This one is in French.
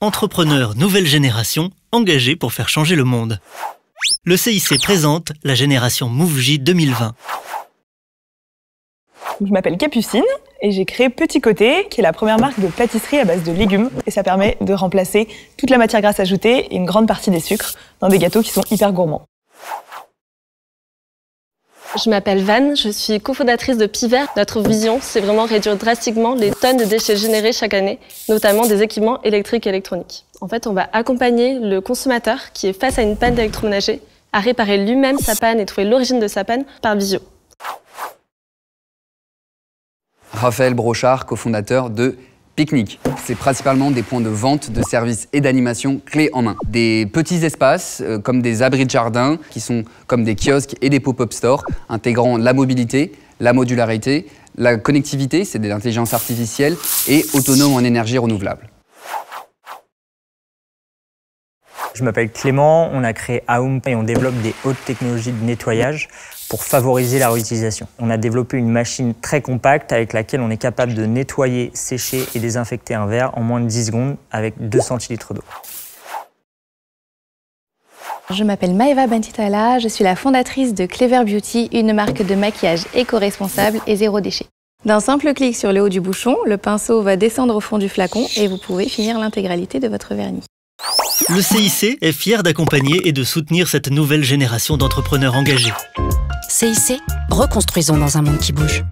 Entrepreneurs nouvelle génération, engagés pour faire changer le monde. Le CIC présente la génération MoveJ 2020. Je m'appelle Capucine et j'ai créé Petit Côté, qui est la première marque de pâtisserie à base de légumes. Et ça permet de remplacer toute la matière grasse ajoutée et une grande partie des sucres dans des gâteaux qui sont hyper gourmands. Je m'appelle Van, je suis cofondatrice de Pivert. Notre vision, c'est vraiment réduire drastiquement les tonnes de déchets générés chaque année, notamment des équipements électriques et électroniques. En fait, on va accompagner le consommateur qui est face à une panne d'électroménager à réparer lui-même sa panne et trouver l'origine de sa panne par visio. Raphaël Brochard, cofondateur de Pique-nique, c'est principalement des points de vente, de services et d'animation clés en main. Des petits espaces euh, comme des abris de jardin qui sont comme des kiosques et des pop-up stores intégrant la mobilité, la modularité, la connectivité, c'est de l'intelligence artificielle et autonome en énergie renouvelable. Je m'appelle Clément, on a créé Aum et on développe des hautes technologies de nettoyage pour favoriser la réutilisation. On a développé une machine très compacte avec laquelle on est capable de nettoyer, sécher et désinfecter un verre en moins de 10 secondes avec 2 centilitres d'eau. Je m'appelle Maeva Bantitala, je suis la fondatrice de Clever Beauty, une marque de maquillage éco-responsable et zéro déchet. D'un simple clic sur le haut du bouchon, le pinceau va descendre au fond du flacon et vous pouvez finir l'intégralité de votre vernis. Le CIC est fier d'accompagner et de soutenir cette nouvelle génération d'entrepreneurs engagés. CIC, reconstruisons dans un monde qui bouge.